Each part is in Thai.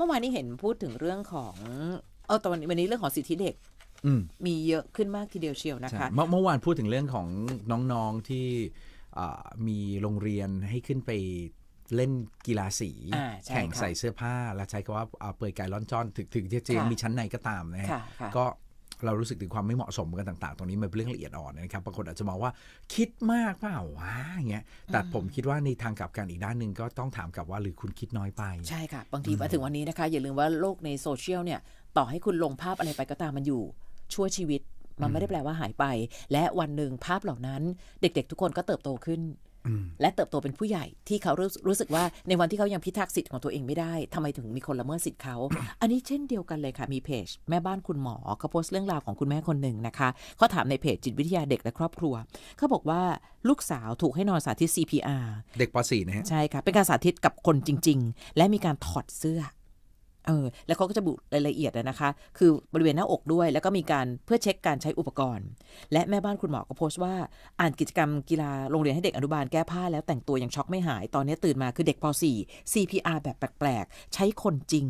มื่อวานนี้เห็นพูดถึงเรื่องของเออตอนวันนี้เรื่องของสิทธิเด็กมีเยอะขึ้นมากทีเดียวเชียวนะคะ เมื่อวานพูดถึงเรื่องของน้องๆ ที่มีโรงเรียนให้ขึ้นไปเล่นกีฬาสีแข่งใส่เสื้อผ้าและใช้คำว่าเปิดกายร้อนจ้อนถึงถึงจะมีชั้นในก็ตามนะฮะก็เรารู้สึกถึงความไม่เหมาะสมกันต่างๆ ตรงนี้มันเป็นเรื่องละเอียดอ่อนนะครับบางคนอาจจะมองว่า คิดมากเปล่าวะอย่างเงี้ยแต่ผมคิดว่าในทางกลับกันอีกด้านหนึ่งก็ต้องถามกลับว่าหรือคุณคิดน้อยไปใช่ค่ะบางทีมาถึงวันนี้นะคะอย่าลืมว่าโลกในโซเชียลเนี่ยต่อให้คุณลงภาพอะไรไปก็ตามมันอยู่ชั่วชีวิต มันไม่ได้แปลว่าหายไป และวันหนึ่งภาพเหล่านั้น เด็กๆทุกคนก็เติบโตขึ้นและเติบโตเป็นผู้ใหญ่ที่เขารู้รู้สึกว่าในวันที่เขายังพิทักษ์สิทธิ์ของตัวเองไม่ได้ ทำไมถึงมีคนละเมิดสิทธิ์เขา อันนี้เช่นเดียวกันเลยค่ะ มีเพจ แม่บ้านคุณหมอเขาโพสต์เรื่องราวของคุณแม่คนหนึ่งนะคะเขาถามในเพจจิตวิทยาเด็กและครอบครัวเขาบอกว่าลูกสาวถูกให้นอนสาธิต CPR เด็กป .4 นะฮะ ใช่ค่ะเป็นการสาธิตกับคนจริง ๆ และมีการถอดเสื้อเออแล้วเขาก็จะบุรายละเอียดนะคะ คือบริเวณหน้าอกด้วย แล้วก็มีการเพื่อเช็คการใช้อุปกรณ์ และแม่บ้านคุณหมอก็โพสต์ว่าอ่านกิจกรรมกีฬาโรงเรียนให้เด็กอนุบาลแก้ผ้า แล้วแต่งตัวยังช็อกไม่หาย ตอนนี้ตื่นมาคือเด็กป .4 CPR แบบแปลกๆใช้คนจริง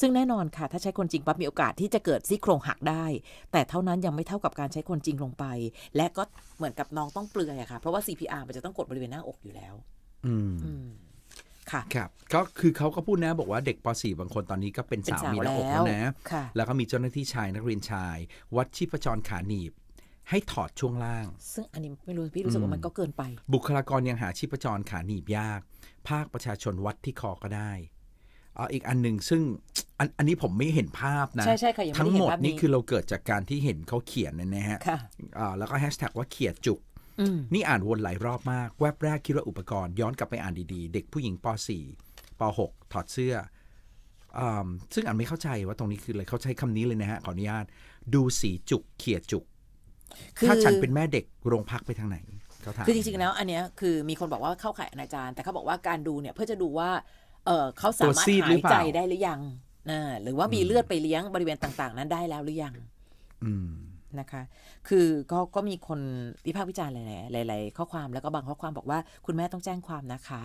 ซึ่งแน่นอนค่ะ ถ้าใช้คนจริงปั๊บมีโอกาสที่จะเกิดซี่โครงหักได้ แต่เท่านั้นยังไม่เท่ากับการใช้คนจริงลงไป และก็เหมือนกับน้องต้องเปลือยอะค่ะ เพราะว่า CPR มันจะต้องกดบริเวณหน้าอกอยู่แล้ว อืมค่ะครับก็คือเขาก็พูดนะบอกว่าเด็กป .4 บางคนตอนนี้ก็เป็นสาวมีแล้วอกแล้วนะ แล้วก็มีเจ้าหน้าที่ชายนักเรียนชาย วัดชีพจรขาหนีบให้ถอดช่วงล่าง ซึ่งอันนี้ไม่รู้พี่รู้สึกว่ามันก็เกินไป บุคลากรยังหาชีพจรขาหนีบยาก ภาคประชาชนวัดที่คอก็ได้ออีกอันหนึ่งซึ่งอันอันนี้ผมไม่เห็นภาพนะใช่ใช่ค่ะทั้งหมดนี่คือเราเกิดจากการที่เห็นเขาเขียนนะฮะะแล้วก็แฮชแท็กว่าเขียดจุกนี่อ่านวนหลายรอบมาก แวบแรกคิดว่าอุปกรณ์ย้อนกลับไปอ่านดีๆ เด็กผู้หญิงป .4 ป .6 ถอดเสื้ออซึ่งอ่านไม่เข้าใจว่าตรงนี้คืออะไรเขาใช้คำนี้เลยนะฮะ ขออนุญาต ดูสีจุกเขี่ยจุกถ้าฉันเป็นแม่เด็กโรงพักไปทางไหนเขาถามคือจริง ๆ แล้ว อันเนี้ยคือมีคนบอกว่าเข้าข่ายอาจารย์ แต่เขาบอกว่าการดูเนี่ย เพื่อจะดูว่าเเขาสามารถหายใจได้หรือยังหรือว่ามีเลือดไปเลี้ยงบริเวณต่างๆ นั้นได้แล้วหรือยัง อืมนะคะ คือก็ก็มีคนวิพากษ์วิจารณ์หลาย ๆ ข้อความแล้วก็บางข้อความบอกว่าคุณแม่ต้องแจ้งความนะคะ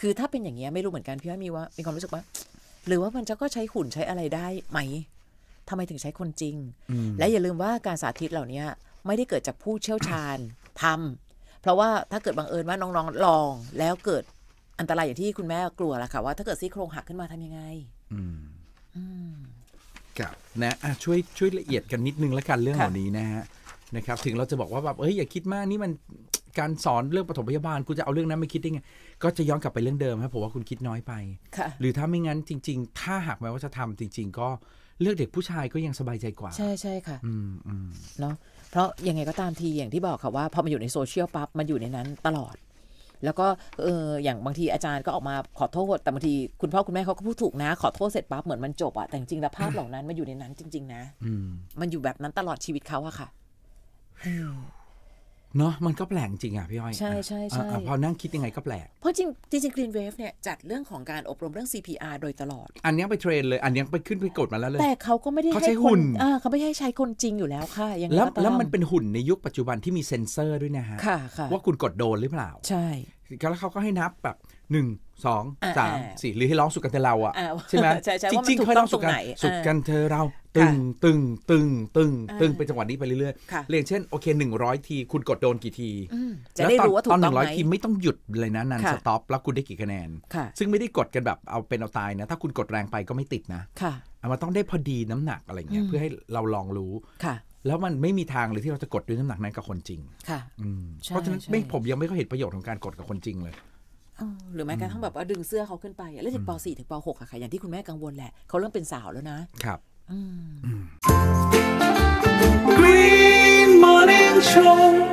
คือถ้าเป็นอย่างเงี้ยไม่รู้เหมือนกันพี่ว่ามีว่ามีความรู้สึกว่าหรือว่ามันจะก็ใช้หุ่นใช้อะไรได้ไหมทำไมถึงใช้คนจริง และอย่าลืมว่าการสาธิตเหล่านี้ไม่ได้เกิดจากผู้เชี่ยวชาญทำเพราะว่าถ้าเกิดบังเอิญว่าน้องๆลองแล้วเกิดอันตรายอย่างที่คุณแม่กลัวละค่ะ ว่าถ้าเกิดซี่โครงหักขึ้นมาทำยังไงครับนะอ่ะช่วยช่วยละเอียดกันนิดนึงแล้วกันเรื่องเหล่านี้นะฮะนะครับ ถึงเราจะบอกว่าแบบเอ้ยอย่าคิดมากนี่มันการสอนเรื่องปฐมพยาบาลคุณจะเอาเรื่องนั้นมาคิดได้ไงก็จะย้อนกลับไปเรื่องเดิมครับผมว่าคุณคิดน้อยไปหรือถ้าไม่งั้นจริง ๆ ถ้าหากแม้ว่าจะทำจริง ๆ ก็เลือกเด็กผู้ชายก็ยังสบายใจกว่า ใช่ใช่ค่ะอืมอืมเนาะเพราะยังไงก็ตามทีอย่างที่บอกค่ะว่าพอมาอยู่ในโซเชียลปั๊บมันอยู่ในนั้นตลอดแล้วก็เอออย่างบางทีอาจารย์ก็ออกมาขอโทษแต่บางทีคุณพ่อคุณแม่เขาก็พูดถูกนะ ขอโทษเสร็จปั๊บเหมือนมันจบอะแต่จริงแล้วภาพเหล่านั้นมันอยู่ในนั้นจริง ๆ นะมันอยู่แบบนั้นตลอดชีวิตเขาอะค่ะเนาะมันก็แปลกจริงอ่ะ พี่อ้อยใช่ใช่ใช่พอนั่งคิดยังไงก็แปลกเพราะจริงจริงกรีนเวฟเนี่ย จัดเรื่องของการอบรมเรื่อง CPR โดยตลอด อันนี้ไปเทรนเลย อันนี้ไปขึ้นไปกดมาแล้วเลย แต่เขาก็ไม่ได้เขาใช้หุ่นเขาไม่ให้ใช้คนจริงอยู่แล้วค่ะยังแล้วแล้วมันเป็นหุ่นในยุคปัจจุบันที่มีเซ็นเซอร์ด้วยนะฮะว่าคุณกดโดนหรือเปล่าใช่แล้วเขาก็ให้นับแบบหนึ่งสองสามสี่หรือให้ร้องสุดกันเธอเราอ่ะใช่ไหมจริงงเขาต้องสุกัน สุดกันเธอเรา ตึงตึงตึงตึงตึงเป็นจังหวะนี้ไปเรื่อยๆเรียนเช่นโอเคหนึ่งร้อยที คุณกดโดนกี่ทีแล้วตอนตอนหนึ่งร้อยทีไม่ต้องหยุดเลยนะนันสต็อปแล้วคุณได้กี่คะแนน ซึ่งไม่ได้กดกันแบบเอาเป็นเอาตายนะ ถ้าคุณกดแรงไปก็ไม่ติดนะ่ะมันต้องได้พอดีน้ำหนักอะไรเงี้ยเพื่อให้เราลองรู้แล้วมันไม่มีทางเลยที่เราจะกดด้วยน้ำหนักนั้นกับคนจริง ค่ะอืมเพราะฉะนั้นไม่ผมยังไม่คยเห็นประโยชน์ของการกดกับคนจริงเลย หรือแม้กระทั่งแบบว่าดึงเสื้อเขาขึ้นไปแล้วด็กป .4 ถึงป .6 อะค่ะอย่างที่คุณแม่กังวลแหละเขาเริ่มเป็นสาวแล้วนะ ครับ Green Morning Show